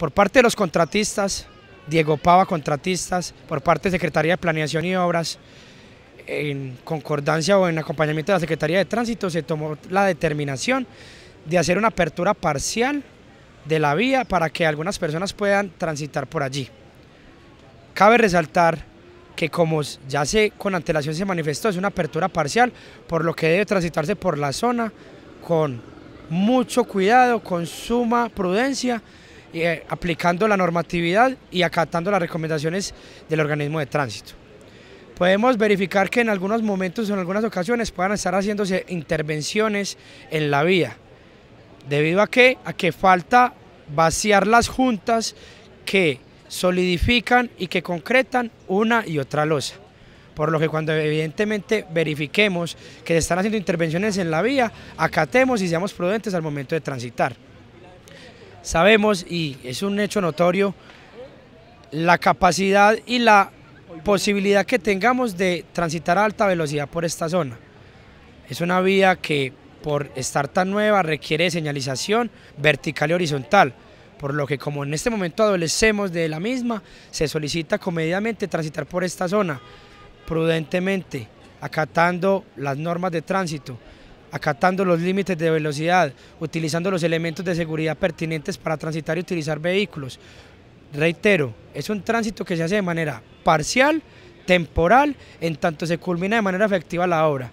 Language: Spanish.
por parte de los contratistas, Diego Pava Contratistas, por parte de Secretaría de Planeación y Obras, en concordancia o en acompañamiento de la Secretaría de Tránsito, se tomó la determinación de hacer una apertura parcial de la vía para que algunas personas puedan transitar por allí. Cabe resaltar que como ya sé con antelación se manifestó, es una apertura parcial, por lo que debe transitarse por la zona con mucho cuidado, con suma prudencia, eh, aplicando la normatividad y acatando las recomendaciones del organismo de tránsito. Podemos verificar que en algunos momentos o en algunas ocasiones puedan estar haciéndose intervenciones en la vía, debido a que, a que falta vaciar las juntas que solidifican y que concretan una y otra losa. Por lo que cuando evidentemente verifiquemos que se están haciendo intervenciones en la vía, acatemos y seamos prudentes al momento de transitar sabemos y es un hecho notorio la capacidad y la posibilidad que tengamos de transitar a alta velocidad por esta zona. Es una vía que por estar tan nueva requiere señalización vertical y horizontal, por lo que como en este momento adolecemos de la misma, se solicita comedidamente transitar por esta zona, prudentemente, acatando las normas de tránsito, acatando los límites de velocidad, utilizando los elementos de seguridad pertinentes para transitar y utilizar vehículos. Reitero, es un tránsito que se hace de manera parcial, temporal, en tanto se culmina de manera efectiva la obra.